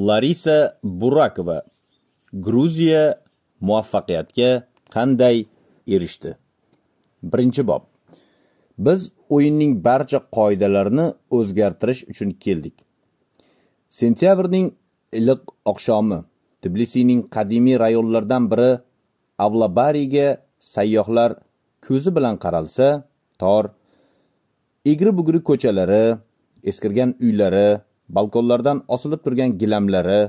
Larisa Burakova Gruziya muvaffaqiyatga qanday erishdi? Birinchi bob. Biz o'yinning barcha qoidalarini o'zgartirish uchun keldik. Sentyabrning iliq oqshomi Tbilisining qadimiy rayonlardan biri Avlabariga sayyohlar ko'zi bilan qaralsa, tor, egri-bugri ko'chalari, eskirgan uylari balkonlardan osilib turgan gilamlari,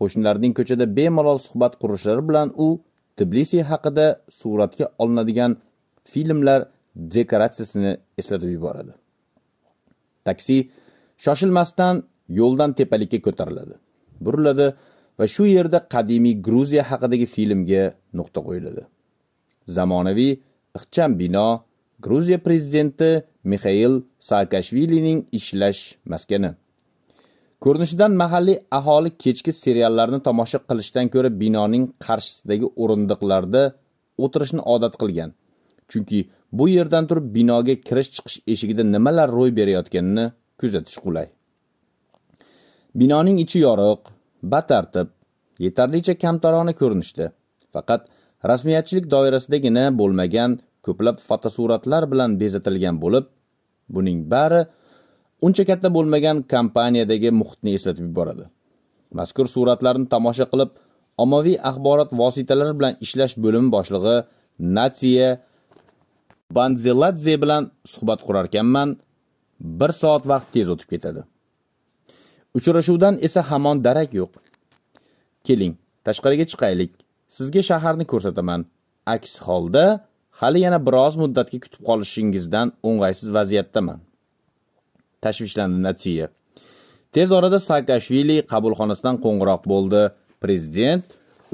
qo'shnilarning ko'chada bemalol suhbat qurishlari bilan u Tbilisi haqida suratga olinadigan filmlar dekoratsiyasini eslatib yuboradi. Taksi shoshilmasdan yo'ldan tepalikka ko'tariladi. Buriladi va shu yerda qadimiy Gruziya haqidagi filmga nuqta qo'yiladi. Zamonaviy ixcham bino Gruziya prezidenti Mikhail Saakashvilining ishlash maskani. ko'rinishidan mahalliy aholi kechki seriallarni tomosha qilishdan ko'ra binoning qarshisidagi o'rindiqlarda o'tirishni odat qilgan chunki bu yerdan turib binoga kirish chiqish eshigida nimalar ro'y berayotganini kuzatish qulay binoning ichi yorug' batartib yetarlicha kamtarona ko'rinishda faqat rasmiyatchilik doirasidagina bo'lmagan ko'plab fotosuratlar bilan bezatilgan bo'lib buning bari uncha katta bo'lmagan kompaniyadagi muhitni eslatib yuboradi mazkur suratlarni tomosha qilib ommaviy axborot vositalari bilan ishlash bo'limi boshlig'i natsiya banzeladze bilan suhbat qurarkanman bir soat vaqt tez o'tib ketadi uchrashuvdan esa hamon darak yo'q keling tashqariga chiqaylik sizga shaharni ko'rsataman aks holda hali yana biroz muddatga kutib qolishingizdan o'ng'aysiz vaziyatdaman tashvishlandi Natsiyev. tez orada saakashvili qabulxonasidan qo'ng'iroq bo'ldi prezident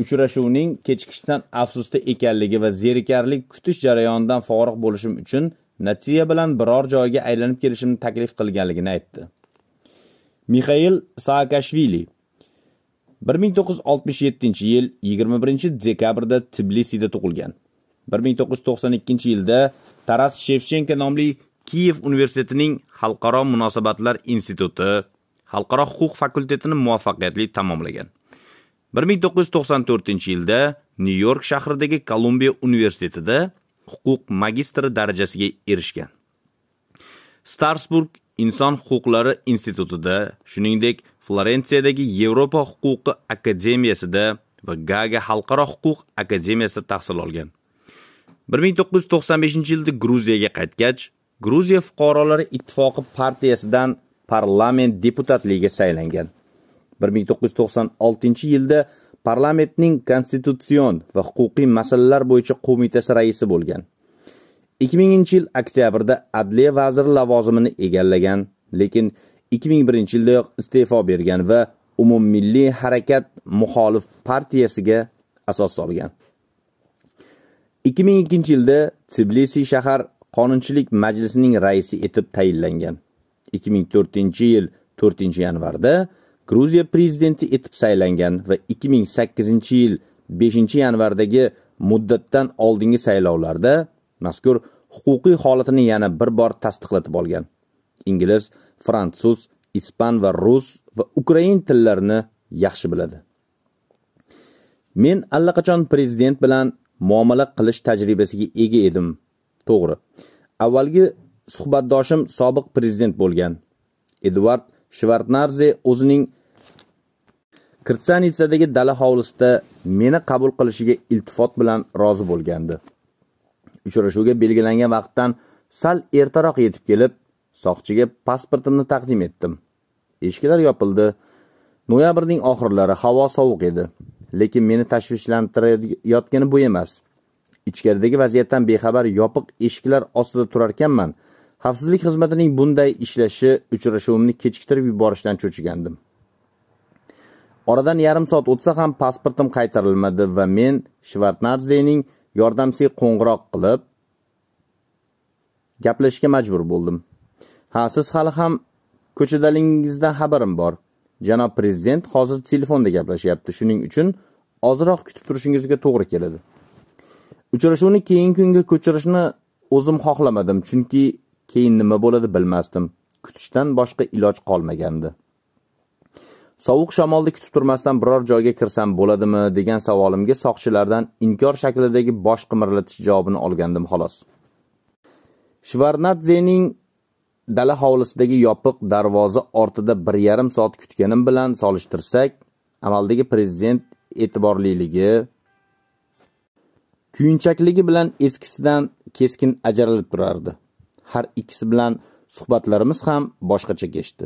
uchrashuvning kechikishdan afsusda ekanligi va zerikarlik kutish jarayonidan forig' bo'lishim uchun natsiya bilan biror joyga aylanib kelishimni taklif qilganligini aytdi mixail saakashvili 1967 yil 21 dekabrda tbilisida tug'ilgan 1992 yilda taras shevchenko nomli Kiyev universitetining Xalqaro munosabatlar instituti Xalqaro huquq fakultetini muvaffaqiyatli tamomlagan. 1994-yilda Nyu-York shahridagi Kolumbiya universitetida huquq magistri darajasiga erishgan. Starsburg Inson huquqlari institutida, shuningdek, Florensiyadagi Yevropa huquqi akademiyasida va Gaga Xalqaro huquq akademiyasida tahsil olgan. 1995-yilda Gruziyaga qaytgach, Gruziya fuqarolari ittifoqi partiyasidan parlament deputatligiga saylangan. 1996-yilda parlamentning konstitutsion va huquqiy masalalar bo'yicha qo'mitasi raisi bo'lgan. 2000-yil oktyabrda adliya vaziri lavozimini egallagan, lekin 2001 yilda iste'fo bergan va umummilliy harakat muxolif partiyasiga asos solgan. 2002-yilda Tbilisi shahar qonunchilik majlisining raisi etib tayinlangan 2004 yil 4 yanvarda gruziya prezidenti etib saylangan va 2008 yil 5 yanvardagi muddatdan oldingi saylovlarda mazkur huquqiy holatini yana bir bor tasdiqlatib olgan ingliz fransuz ispan va rus va ukrain tillarini yaxshi biladi men allaqachon prezident bilan muomala qilish tajribasiga ega edim To'g'ri. Avvalgi suhbatdoshim sobiq prezident bo'lgan. Edvard Shvartnarze o'zining Kirtsanitsadagi dala hovlisida meni qabul qilishiga iltifot bilan rozi bo'lgandi. Uchrashuvga belgilangan vaqtdan sal ertaroq yetib kelib, soqchiga pasportimni taqdim etdim. Eshiklar yopildi. Noyabrning oxirlari havo sovuq edi, lekin meni tashvishlantirayotgani bu emas. ichkaridagi vaziyatdan bexabar yopiq eshiklar ostida turarkanman xavfsizlik xizmatining bunday ishlashi uchrashuvimni kechiktirib yuborishdan cho'chigandim oradan yarim soat o'tsa ham pasportim qaytarilmadi va men shvartnarzening yordamchisiga qo'ng'iroq qilib gaplashishga majbur bo'ldim ha siz hali ham ko'chadaligingizdan xabarim bor janob prezident hozir telefonda gaplashyapti shuning uchun ozroq kutib turishingizga to'g'ri keladi Uchrashuvni keyingi kunga ko'chirishni o'zim xohlamadim, chunki keyin nima bo'ladi bilmasdim. Kutishdan boshqa iloj qolmagandi. Sovuq shamolda kutib turmasdan biror joyga kirsam bo'ladimi degan savolimga soqchilardan inkor shaklidagi bosh qimirlatish javobini olgandim xolos. Shvarnadzening dala hovlisidagi yopiq darvoza ortida 1.5 soat kutganim bilan solishtirsak, amaldagi prezident e'tiborliligi, kuyunchakligi bilan eskisidan keskin ajralib turardi har ikkisi bilan suhbatlarimiz ham boshqacha kechdi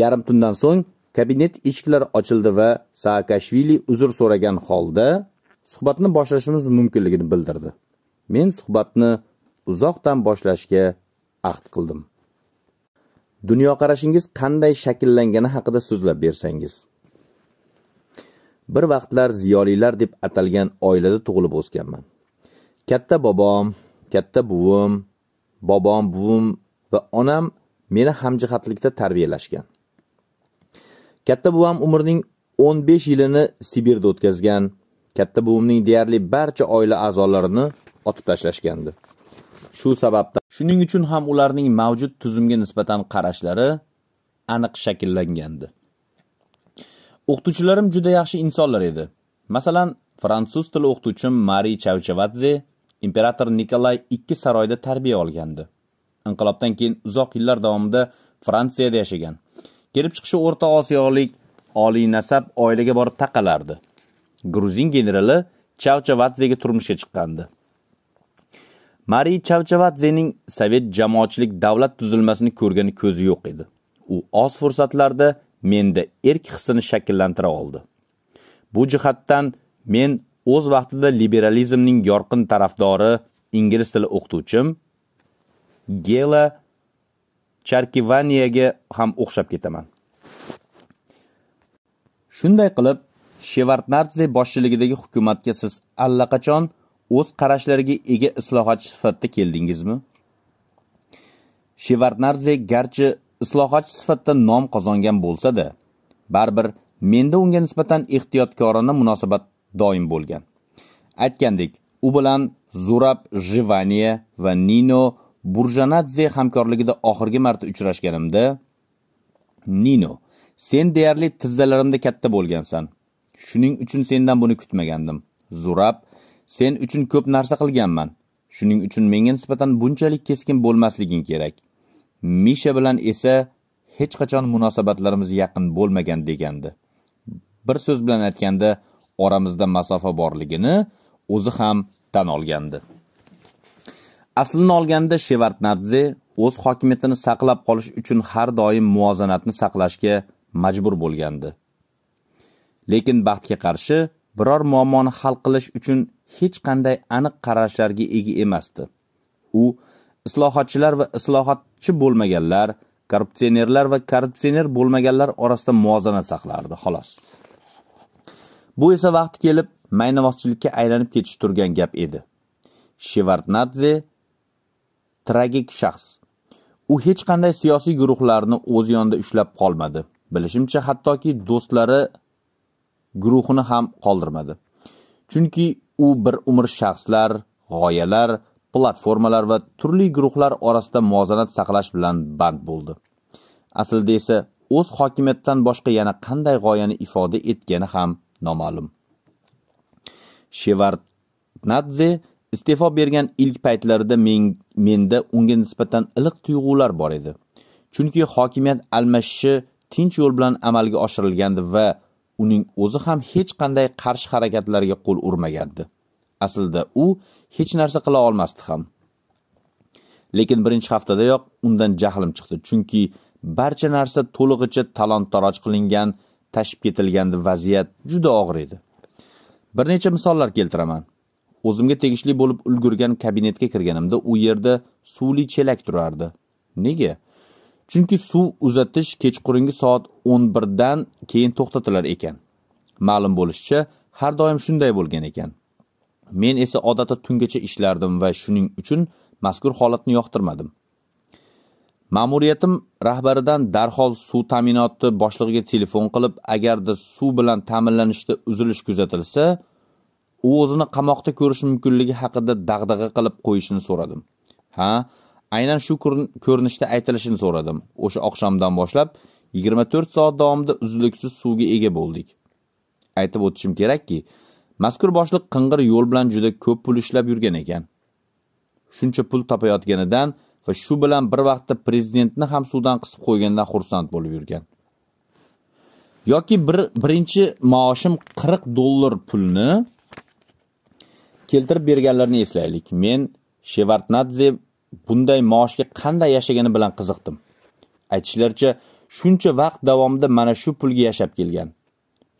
yarim tundan so'ng kabinet eshiklari ochildi va saakashvili uzr so'ragan holda suhbatni boshlashimiz mumkinligini bildirdi men suhbatni uzoqdan boshlashga ahd qildim dunyoqarashingiz qanday shakllangani haqida so'zlab bersangiz bir vaqtlar ziyolilar deb atalgan oilada tug'ilib o'sganman katta bobom katta buvim bobom buvim va onam meni hamjihatlikda tarbiyalashgan katta buvam umrining 15 yilini sibirda o'tkazgan katta buvimning deyarli barcha oila a'zolarini otib tashlashgandi shu sababdan shuning uchun ham ularning mavjud tuzumga nisbatan qarashlari aniq shakllangandi O'qituvchilarim juda yaxshi insonlar edi. Masalan, fransuz tili o'qituvchim Mari Chavchavadze imperator Nikolay 2 saroyda tarbiya olgandi. Inqilobdan keyin uzoq yillar davomida Fransiyada yashagan. Kelib chiqishi O'rta Osiyolik oliy nasab oilaga borib taqalardi. Gruzin generali Chavchavadzega turmushga chiqqandi. Mari Chavchavadzening sovet jamoatchilik davlat tuzilmasini ko'rgani ko'zi yo'q edi. U oz fursatlarda menda erk hissini shakllantira oldi. Bu jihatdan men o'z vaqtida liberalizmning yorqin tarafdori ingliz tili o'qituvchim Gela Charkivaniyaga ham o'xshab ketaman. Shunday qilib, Shevartnardze boshchiligidagi hukumatga siz allaqachon o'z qarashlariga ega islohotchi sifatida keldingizmi? Shevartnardze garchi islohotchi sifatida nom qozongan bo'lsa-da, baribir menda unga nisbatan ehtiyotkorona munosabat doim bo'lgan. Aytgandek, u bilan Zurab Jivaniya va Nino Burjanadze hamkorligida oxirgi marta uchrashganimda Nino, sen deyarli tizzalarimda katta bo'lgansan. Shuning uchun sendan buni kutmagandim. Zurab, sen uchun ko'p narsa qilganman. Shuning uchun menga nisbatan bunchalik keskin bo'lmasliging kerak. misha bilan esa hech qachon munosabatlarimiz yaqin bo'lmagan degandi bir so'z bilan aytganda oramizda masofa borligini o'zi ham tan olgandi aslini olganda shevartnadze o'z hokimiyatini saqlab qolish uchun har doim muvozanatni saqlashga majbur bo'lgandi lekin baxtga qarshi biror muammoni hal qilish uchun hech qanday aniq qarashlarga ega emasdi u islohotchilar va islohotchi bo'lmaganlar korrupsionerlar va korrupsioner bo'lmaganlar orasida muvozanat saqlardi xolos bu esa vaqti kelib maynavozchilikka aylanib ketishi turgan gap edi shevardnadze tragik shaxs u hech qanday siyosiy guruhlarni o'z yonida ushlab qolmadi bilishimcha hattoki do'stlari guruhini ham qoldirmadi chunki u bir umr shaxslar g'oyalar platformalar va turli guruhlar orasida muvozanat saqlash bilan band bo'ldi aslida esa o'z hokimiyatdan boshqa yana qanday g'oyani ifoda etgani ham noma'lum shevard nadze iste'fo bergan ilk paytlarida men, menda unga nisbatan iliq tuyg'ular bor edi chunki hokimiyat almashishi tinch yo'l bilan amalga oshirilgandi va uning o'zi ham hech qanday qarshi harakatlarga qo'l urmagandi Aslida u hech narsa qila olmasdi ham. Lekin birinchi haftadayoq undan jahlim chiqdi, chunki barcha narsa to'lig'icha talon-taroj qilingan, tashib ketilgan vaziyat juda og'ir edi. Bir necha misollar keltiraman. O'zimga tegishli bo'lib ulgurgan kabinetga kirganimda u yerda suvli chelak turardi. Nega? Chunki suv uzatish kechqurungi soat 11 dan keyin to'xtatilar ekan. Ma'lum bo'lishicha, har doim shunday bo'lgan ekan. Men esa odatda tungacha ishlardim va shuning uchun mazkur holatni yoqtirmadim. Ma'muriyatim rahbaridan darhol suv ta'minoti boshlig'iga telefon qilib, agarda suv bilan ta'minlanishda uzilish kuzatilsa, u o'zini qamoqda ko'rish mumkinligi haqida dag'dag'a qilib qo'yishini so'radim. Ha, aynan shu ko'rinishda aytilishini so'radim. O'sha oqshomdan boshlab 24 soat davomida uzluksiz suvga ega bo'ldik. Aytib o'tishim kerakki, Mazkur boshliq qing'ir yo'l bilan juda ko'p pul ishlab yurgan ekan. Shuncha pul topayotganidan va shu bilan bir vaqtda prezidentni ham suvdan qisib qo'ygandan xursand bo'lib yurgan. yoki bir birinchi maoshim 40 dollar pulni keltirib berganlarini eslaylik. Men Shevardnadze bunday maoshga qanday yashagani bilan qiziqdim. Aytishlarcha, shuncha vaqt davomida mana shu pulga yashab kelgan.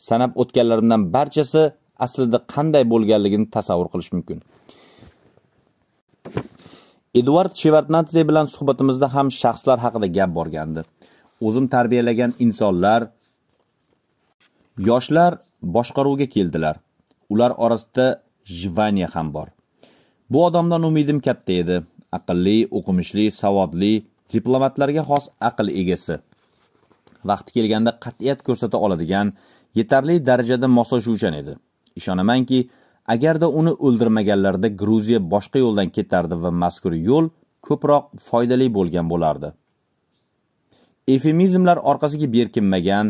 Sanab o'tganlarimdan barchasi aslida qanday bo'lganligini tasavvur qilish mumkin eduard shevartnadze bilan suhbatimizda ham shaxslar haqida gap borgandi o'zim tarbiyalagan insonlar yoshlar boshqaruvga keldilar ular orasida jvaniya ham bor bu odamdan umidim katta edi aqlli o'qimishli savodli diplomatlarga xos aql egasi vaqti kelganda qat'iyat ko'rsata oladigan yetarli darajada moslashuvchan edi ishonamanki agarda uni o'ldirmaganlarida gruziya boshqa yo'ldan ketardi va mazkur yo'l ko'proq foydali bo'lgan bo'lardi efemizmlar orqasiga berkinmagan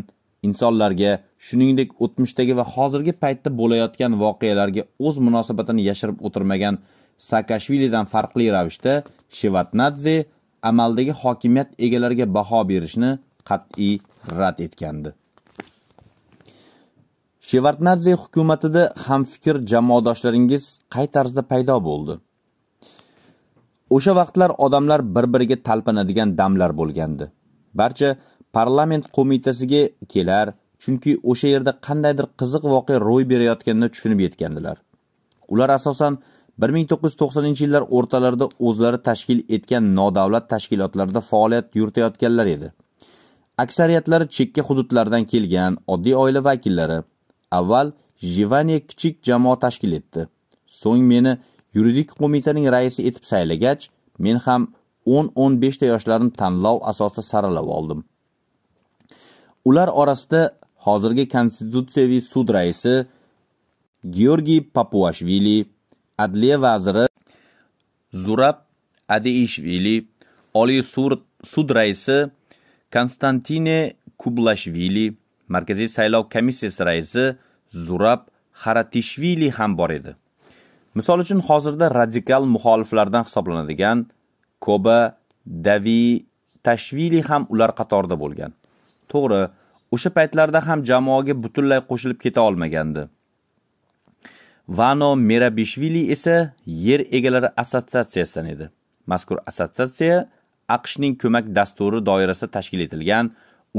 insonlarga shuningdek o'tmishdagi va hozirgi paytda bo'layotgan voqealarga o'z munosabatini yashirib o'tirmagan saakashvilidan farqli ravishda shevatnadze amaldagi hokimiyat egalariga baho berishni qat'iy rad etgandi Shevardnadze hukumatida hamfikr jamoadoshlaringiz qay tarzda paydo bo'ldi? O'sha vaqtlar odamlar bir-biriga talpinadigan damlar bo'lgandi. Barcha parlament qo'mitasiga kelar, chunki o'sha yerda qandaydir qiziq voqea ro'y berayotganini tushunib yetgandilar. Ular asosan 1990-yillar o'rtalarida o'zlari tashkil etgan nodavlat tashkilotlarda faoliyat yuritayotganlar edi. Aksariyatlari chekka hududlardan kelgan oddiy oila vakillari, Avval Jivanye kichik jamoa tashkil etdi. So'ng meni yuridik qo'mitaning raisi etib saylagach, men ham 10-15 ta yoshlarni tanlov asosida saralab oldim. Ular orasida hozirgi konstitutsiyaviy sud raisi Georgiy Papuashvili, adliya vaziri Zurab Adeishvili, Oliy sud raisi Konstantine Kublashvili, markaziy saylov komissiyasi raisi zurab xaratishvili ham bor edi misol uchun hozirda radikal muxoliflardan hisoblanadigan koba davi tashvili ham ular qatorida bo'lgan to'g'ri o'sha paytlarda ham jamoaga butunlay qo'shilib keta olmagandi vano merabishvili esa yer egalari assotsiatsiyasidan edi mazkur assotsiatsiya aqshning ko'mak dasturi doirasida tashkil etilgan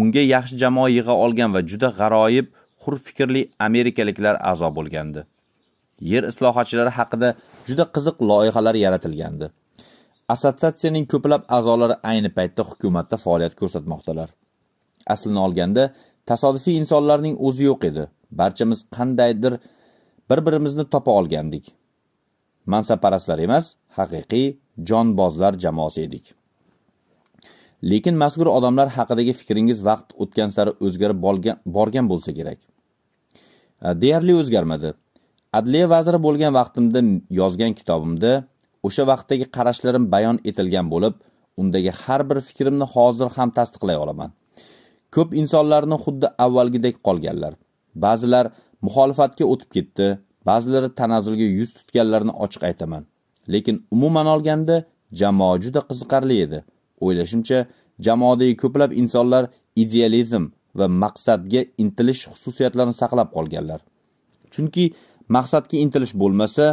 unga yaxshi jamoa yig'a olgan va juda g'aroyib hur fikrli amerikaliklar a'zo bo'lgandi yer islohotchilari haqida juda qiziq loyihalar yaratilgandi assotsiatsiyaning ko'plab a'zolari ayni paytda hukumatda faoliyat ko'rsatmoqdalar aslini olganda tasodifiy insonlarning o'zi yo'q edi barchamiz qandaydir bir birimizni topa olgandik mansabparastlar emas haqiqiy jonbozlar jamoasi edik lekin mazkur odamlar haqidagi fikringiz vaqt o'tgan sari o'zgarib borgan bo'lsa kerak deyarli o'zgarmadi adliya vaziri bo'lgan vaqtimda yozgan kitobimda o'sha vaqtdagi qarashlarim bayon etilgan bo'lib undagi har bir fikrimni hozir ham tasdiqlay olaman ko'p insonlarni xuddi avvalgidek qolganlar ba'zilar muxolifatga o'tib ketdi ba'zilari tanazzulga yuz tutganlarni ochiq aytaman lekin umuman olganda jamoa juda qiziqarli edi O'ylashimcha, jamoadagi ko'plab insonlar idealizm va maqsadga intilish xususiyatlarini saqlab qolganlar. Chunki maqsadga intilish bo'lmasa,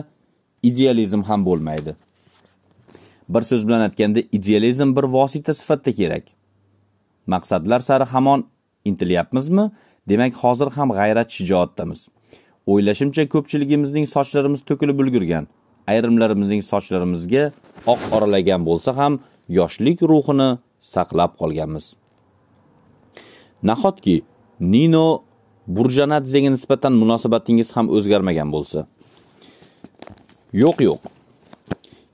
idealizm ham bo'lmaydi. Bir so'z bilan aytganda, idealizm bir vosita sifatida kerak. Maqsadlar sari hamon intilyapmizmi? Demak, hozir ham g'ayrat shijoatdamiz. O'ylashimcha, ko'pchiligimizning sochlarimiz to'kilib ulgurgan. ayrimlarimizning sochlarimizga oq oralagan bo'lsa ham yoshlik ruhini saqlab qolganmiz nahotki nino burjanadzega nisbatan munosabatingiz ham o'zgarmagan bo'lsa yo'q yo'q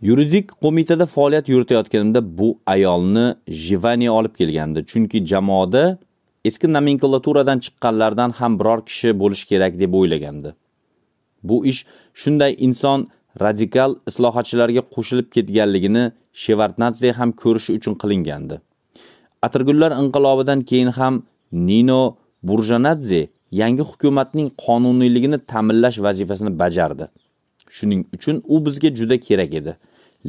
yuridik qo'mitada faoliyat yuritayotganimda bu ayolni jivani olib kelgandi chunki jamoada eski nomenklaturadan chiqqanlardan ham biror kishi bo'lishi kerak deb o'ylagandi bu ish shunday inson radikal islohotchilarga qo'shilib ketganligini shevardnadze ham ko'rish uchun qilingandi atirgullar inqilobidan keyin ham nino burjanadze yangi hukumatning qonuniyligini ta'minlash vazifasini bajardi shuning uchun u bizga juda kerak edi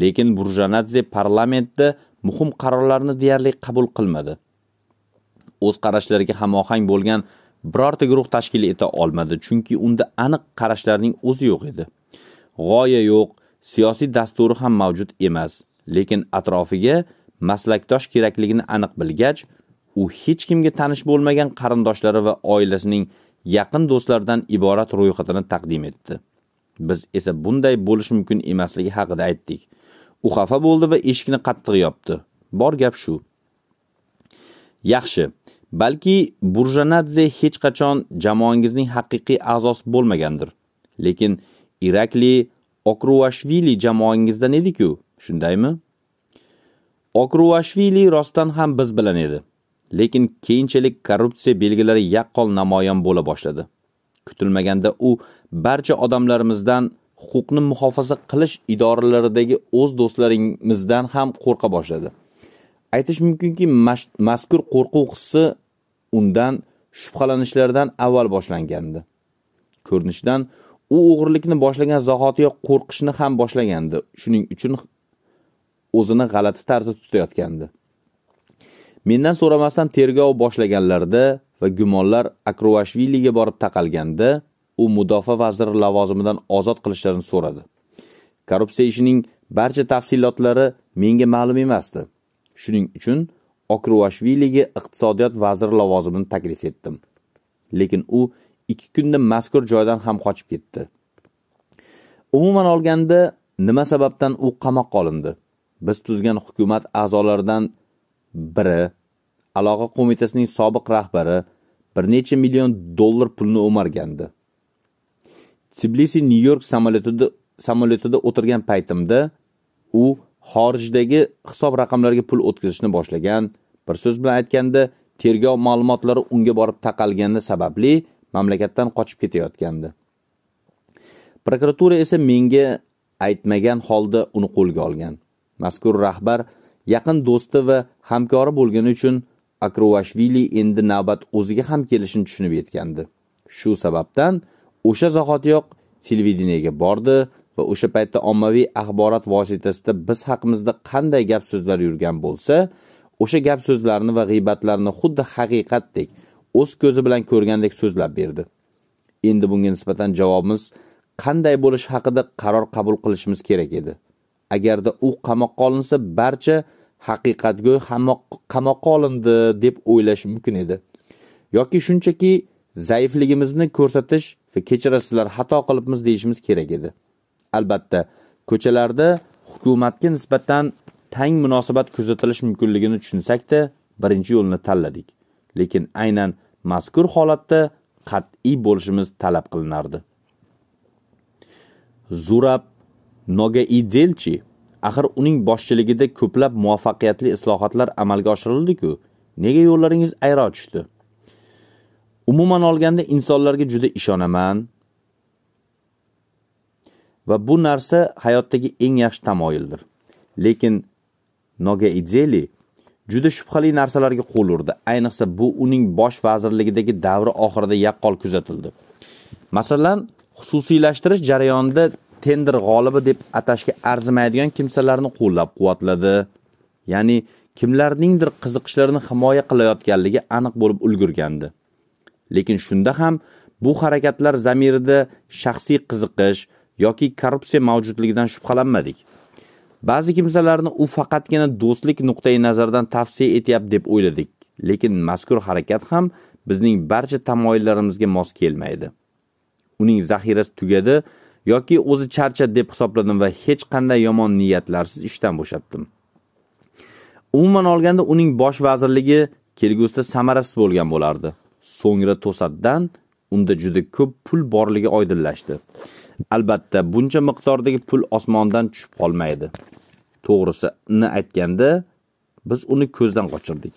lekin burjanadze parlamentda muhim qarorlarni deyarli qabul qilmadi o'z qarashlariga hamohang bo'lgan birorta guruh tashkil eta olmadi chunki unda aniq qarashlarning o'zi yo'q edi g'oya yo'q, siyosiy dasturi ham mavjud emas, lekin atrofiga maslakdosh kerakligini aniq bilgach, u hech kimga tanish bo'lmagan qarindoshlari va oilasining yaqin do'stlaridan iborat ro'yxatini taqdim etdi. Biz esa bunday bo'lishi mumkin emasligi haqida aytdik. U xafa bo'ldi va eshikni qattiq yopdi. Bor gap shu. Yaxshi. Balki Burjanadze hech qachon jamoangizning haqiqiy a'zosi bo'lmagandir. Lekin Irakli Okruvashvili jamoangizdan edi-ku, shundaymi? Okruvashvili rostdan ham biz bilan edi. Lekin keyinchalik korrupsiya belgilari yaqqol namoyon bo'la boshladi. Kutilmaganda u barcha odamlarimizdan huquqni muhofaza qilish idoralaridagi o'z do'stlarimizdan ham qo'rqa boshladi. Aytish mumkinki, mazkur qo'rquv hissi undan shubhalanishlardan avval boshlangandi. Ko'rinishidan u o'g'irlikni boshlagan zahotiyoq qo'rqishni ham boshlagandi shuning uchun o'zini g'alati tarzda tutayotgandi mendan so'ramasdan tergov boshlaganlarida va gumonlar akruvashviliga borib taqalganda u mudofaa vaziri lavozimidan ozod qilishlarini so'radi korrupsiya ishining barcha tafsilotlari menga ma'lum emasdi shuning uchun okruvashviliga iqtisodiyot vaziri lavozimini taklif etdim lekin u ikki kunda mazkur joydan ham qochib ketdi umuman olganda nima sababdan u qamoqqa olindi biz tuzgan hukumat a'zolaridan biri aloqa qo'mitasining sobiq rahbari bir necha million dollar pulni o'margandi Tbilisi New York samolyotida samolyotida o'tirgan paytimda u xorijdagi hisob raqamlarga pul o'tkazishni boshlagan bir so'z bilan aytganda tergov ma'lumotlari unga borib taqalgani sababli mamlakatdan qochib ketayotgandi prokuratura esa menga aytmagan holda uni qo'lga olgan mazkur rahbar yaqin do'sti va hamkori bo'lgani uchun akrovashvili endi navbat o'ziga ham kelishini tushunib yetgandi shu sababdan o'sha zahotiyoq televideniyaga bordi va o'sha paytda ommaviy axborot vositasida biz haqimizda qanday gap so'zlar yurgan bo'lsa o'sha gap so'zlarni va g'iybatlarni xuddi haqiqatdek o'z ko'zi bilan ko'rgandek so'zlab berdi endi bunga nisbatan javobimiz qanday bo'lishi haqida qaror qabul qilishimiz kerak edi agarda u qamoqqa olinsa barcha haqiqatgo'y qamoqqa olindi deb o'ylash mumkin edi yoki shunchaki zaifligimizni ko'rsatish va kechirasizlar xato qilibmiz deyishimiz kerak edi albatta ko'chalarda hukumatga nisbatan tang munosabat kuzatilishi mumkinligini tushunsakda birinchi yo'lni tanladik lekin aynan mazkur holatda qat'iy bo'lishimiz talab qilinardi zurab nogaidelchi axir uning boshchiligida ko'plab muvaffaqiyatli islohotlar amalga oshirildi-ku. Nega yo'llaringiz ayro tushdi? Umuman olganda insonlarga juda ishonaman. Va bu narsa hayotdagi eng yaxshi tamoyildir. Lekin Nogaideli juda shubhali narsalarga qo'l urdi ayniqsa bu uning bosh vazirligidagi davri oxirida yaqqol kuzatildi masalan xususiylashtirish jarayonida tender g'olibi deb atashga arzimaydigan kimsalarni qo'llab quvvatladi ya'ni kimlarningdir qiziqishlarini himoya qilayotganligi aniq bo'lib ulgurgandi lekin shunda ham bu harakatlar zamirida shaxsiy qiziqish yoki korrupsiya mavjudligidan shubhalanmadik ba'zi kimsalarni u faqatgina do'stlik nuqtai nazaridan tavsiya etyapti deb o'yladik lekin mazkur harakat ham bizning barcha tamoyillarimizga mos kelmaydi uning zaxirasi tugadi yoki o'zi charchadi deb hisobladim va hech qanday yomon niyatlarsiz ishdan bo'shatdim umuman olganda uning bosh vazirligi kelgusida samarasiz bo'lgan bo'lardi so'ngra to'satdan unda juda ko'p pul borligi oydinlashdi albatta buncha miqdordagi pul osmondan tushib qolmaydi to'g'risini aytganda biz uni ko'zdan qochirdik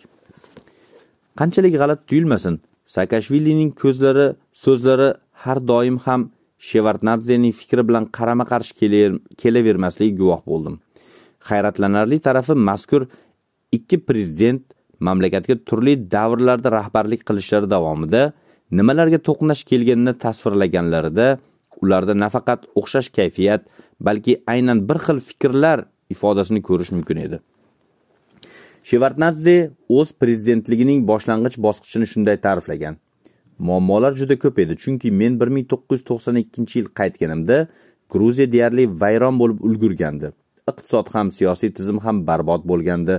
qanchalik g'alati tuyulmasin saakashvilining ko'zlari so'zlari har doim ham shevartnadzening fikri bilan qarama qarshi kelavermaslik guvoh bo'ldim hayratlanarli tarafi mazkur ikki prezident mamlakatga turli davrlarda rahbarlik qilishlari davomida nimalarga to'qnash kelganini tasvirlaganlarida ularda nafaqat o'xshash kayfiyat balki aynan bir xil fikrlar ifodasini ko'rish mumkin edi shevartnadze o'z prezidentligining boshlang'ich bosqichini shunday ta'riflagan muammolar juda ko'p edi chunki men 1992 yil qaytganimda gruziya deyarli vayron bo'lib ulgurgandi iqtisod ham siyosiy tizim ham barbod bo'lgandi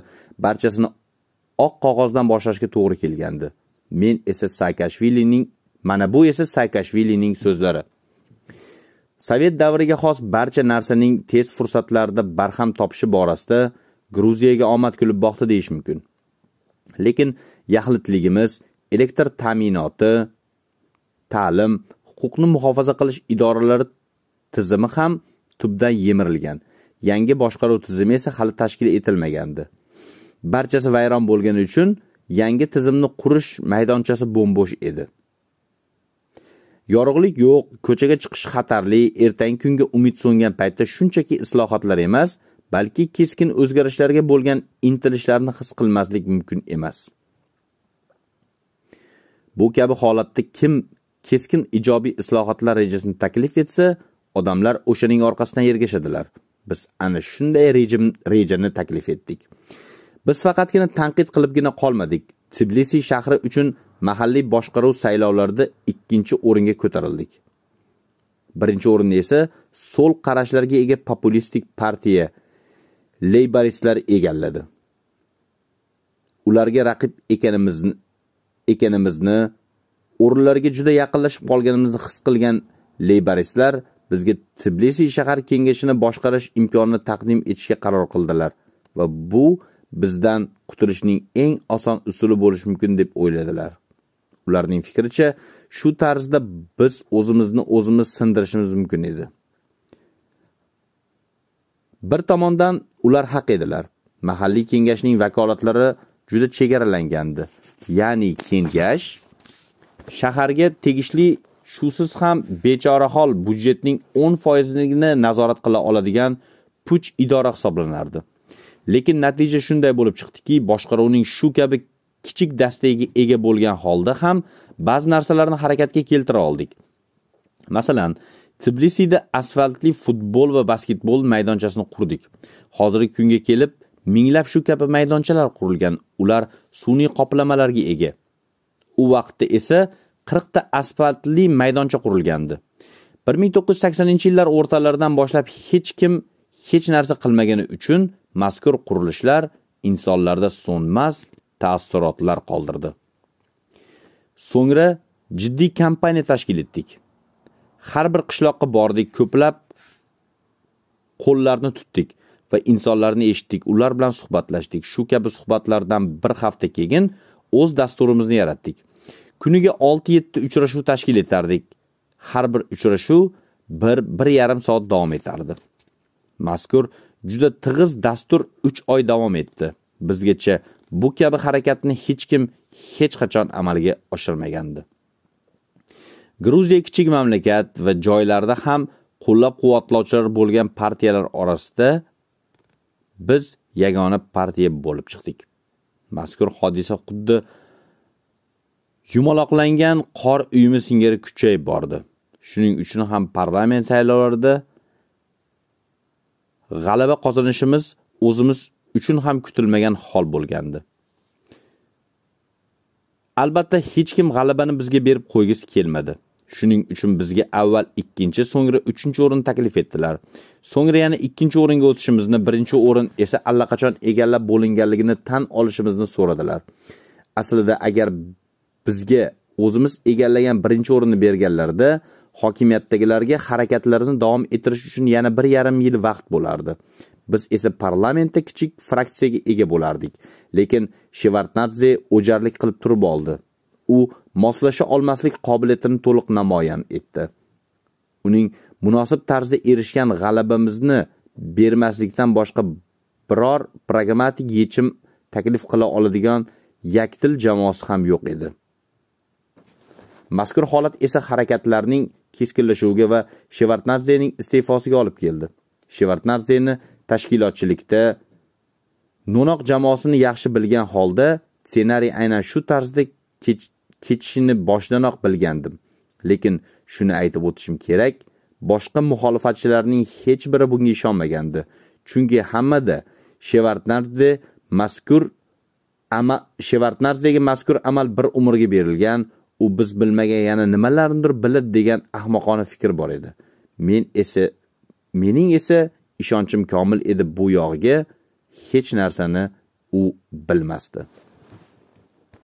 barchasini oq qog'ozdan boshlashga to'g'ri kelgandi men esa saakashvilining mana bu esa saakashvilining so'zlari sovet davriga xos barcha narsaning tez fursatlarda barham topishi borasida gruziyaga omad kulib boqdi deyish mumkin lekin yaxlitligimiz elektr ta'minoti ta'lim huquqni muhofaza qilish idoralari tizimi ham tubdan yemirilgan yangi boshqaruv tizimi esa hali tashkil etilmagandi barchasi vayron bo'lgani uchun yangi tizimni qurish maydonchasi bo'mbo'sh edi yorug'lik yo'q ko'chaga chiqish xatarli ertangi kunga umid so'ngan paytda shunchaki islohotlar emas balki keskin o'zgarishlarga bo'lgan intilishlarni his qilmaslik mumkin emas bu kabi holatda kim keskin ijobiy islohotlar rejasini taklif etsa odamlar o'shaning orqasidan ergashadilar biz ana shunday rejim rejani taklif etdik biz faqatgina tanqid qilibgina qolmadik Tbilisi shahri uchun mahalliy boshqaruv saylovlarida ikkinchi o'ringa ko'tarildik. Birinchi o'rinni esa so'l qarashlarga ega populistik partiya Leyboristlar egalladi. Ularga raqib ekanimizni ekanimizni o'rinlarga juda yaqinlashib qolganimizni his qilgan Leyboristlar bizga tiblisiy shahar kengashini boshqarish imkonini taqdim etishga qaror qildilar va bu bizdan qutulishning eng oson usuli bo'lishi mumkin deb o'yladilar. ularning fikricha shu tarzda biz o'zimizni o'zimiz sindirishimiz mumkin edi bir tomondan ular haq edilar mahalliy kengashning vakolatlari juda chegaralangandi ya'ni kengash shaharga tegishli shusiz ham bechorahol byudjetning 10 foizini nazorat qila oladigan puch idora hisoblanardi lekin natija shunday bo'lib chiqdiki boshqaruvning shu kabi kichik dastaga ega bo'lgan holda ham ba'zi narsalarni harakatga keltira oldik masalan tbilisida asfaltli futbol va basketbol maydonchasini qurdik hozirgi kunga kelib minglab shu kabi maydonchalar qurilgan ular sun'iy qoplamalarga ega u vaqtda esa qirqta asfaltli maydoncha qurilgandi bir ming to'qqiz yuz saksoninchi yillar o'rtalaridan boshlab hech kim hech narsa qilmagani uchun mazkur qurilishlar insonlarda so'nmas taassurotlar qoldirdi so'ngra jiddiy kompaniya tashkil etdik har bir qishloqqa bordik ko'plab qo'llarni tutdik va insonlarni eshitdik ular bilan suhbatlashdik shu kabi suhbatlardan bir hafta keyin o'z dasturimizni yaratdik kuniga 6-7 uchrashuv tashkil etardik har bir uchrashuv 1-1.5 soat davom etardi mazkur juda tig'iz dastur 3 oy davom etdi bizgacha bu kabi harakatni hech kim hech qachon amalga oshirmagandi gruziya kichik mamlakat va joylarda ham qo'llab quvvatlovchilar bo'lgan partiyalar orasida biz yagona partiya bo'lib chiqdik mazkur hodisa xuddi yumaloqlangan qor uyumi singari kuchayib bordi shuning uchun ham parlament saylovlarida g'alaba qozonishimiz o'zimiz uchun ham kutilmagan hol bo'lgandi albatta hech kim g'alabani bizga berib qo'ygisi kelmadi shuning uchun bizga avval ikkinchi so'ngra uchinchi o'rin taklif etdilar so'ngra yana ikkinchi o'ringa o'tishimizni birinchi o'rin esa allaqachon egallab bo'linganligini tan olishimizni so'radilar aslida agar bizga o'zimiz egallagan birinchi o'rinni berganlarida hokimiyatdagilarga harakatlarini davom ettirish uchun yana bir yarim yil vaqt bo'lardi biz esa parlamentda kichik fraksiyaga ega bo'lardik lekin shevartnadze o'jarlik qilib turib oldi u moslasha olmaslik qobiliyatini to'liq namoyon etdi uning munosib tarzda erishgan g'alabamizni bermaslikdan boshqa biror pragmatik yechim taklif qila oladigan yakdil jamoasi ham yo'q edi mazkur holat esa harakatlarning keskinlashuviga va shevartnadzening iste'fosiga olib keldi shevartnadzeni tashkilotchilikda no'noq jamoasini yaxshi bilgan holda ssenariy aynan shu tarzda ketishini boshdanoq bilgandim lekin shuni aytib o'tishim kerak boshqa muxolifatchilarning hech biri bunga ishonmagandi chunki hammada shevartnardze mazkur ama shevartnarzdagi mazkur amal bir umrga berilgan u biz bilmagan yana nimalarnidir biladi degan ahmoqona fikr bor edi men esa mening esa ishonchim komil edi bu yog'iga hech narsani u bilmasdi